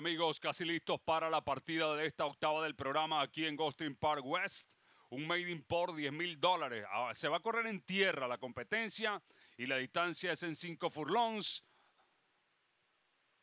Amigos, casi listos para la partida de esta octava del programa aquí en Ghosting Park West. Un made in por 10 mil dólares. Ah, se va a correr en tierra la competencia y la distancia es en 5 furlongs.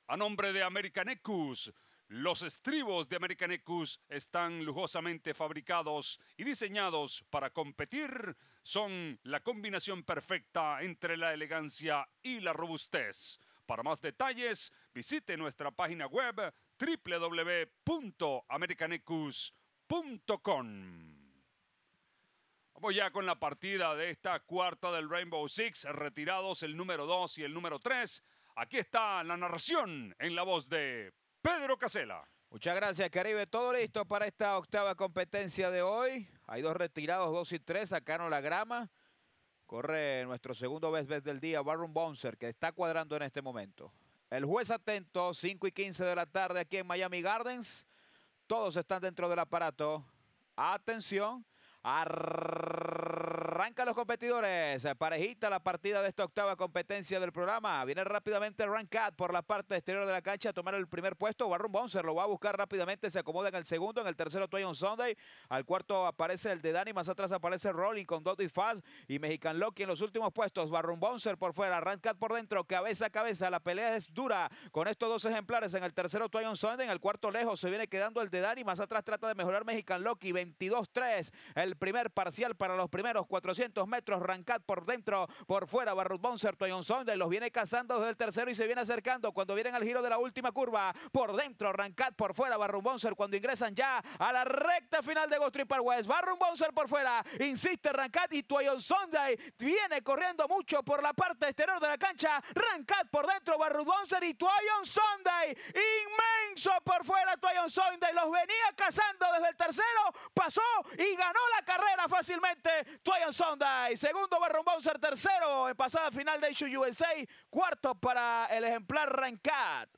A nombre de American Equus, los estribos de American Equus están lujosamente fabricados y diseñados para competir. Son la combinación perfecta entre la elegancia y la robustez. Para más detalles, visite nuestra página web www.americanecus.com. Vamos ya con la partida de esta cuarta del Rainbow Six, retirados el número 2 y el número 3. Aquí está la narración en la voz de Pedro Casela. Muchas gracias, Caribe. Todo listo para esta octava competencia de hoy. Hay dos retirados, dos y tres, sacaron la grama. Corre nuestro segundo vez del día, Barron Bouncer, que está cuadrando en este momento. El juez atento, 5 y 15 de la tarde aquí en Miami Gardens. Todos están dentro del aparato. Atención arranca los competidores. Parejita la partida de esta octava competencia del programa. Viene rápidamente Rancat por la parte exterior de la cancha a tomar el primer puesto. Warren Bonser lo va a buscar rápidamente. Se acomoda en el segundo. En el tercero, Toyon Sunday. Al cuarto aparece el de Dani. Más atrás aparece Rolling con y Fast y Mexican Loki en los últimos puestos. Warren Bonser por fuera. Rancat por dentro. Cabeza a cabeza. La pelea es dura con estos dos ejemplares. En el tercero, Toyon Sunday. En el cuarto, lejos. Se viene quedando el de Dani. Más atrás trata de mejorar Mexican Loki. 22-3. El primer parcial para los primeros cuatro 400 metros. Rancat por dentro, por fuera. Barrut Bonser, Toyon Sunday, Los viene cazando desde el tercero y se viene acercando. Cuando vienen al giro de la última curva, por dentro. Rancat por fuera. Barrut Bonser cuando ingresan ya a la recta final de Ghost Triple West. Barrut Bonser por fuera. Insiste Rancat y Toyon Sunday, viene corriendo mucho por la parte exterior de la cancha. Rancat por dentro. Barrut Bonser y Toyon Sunday, Inmenso por fuera los venía cazando desde el tercero, pasó y ganó la carrera fácilmente. Sonda y segundo Barron Bowser, tercero en pasada final de Issue USA, cuarto para el ejemplar Rencat.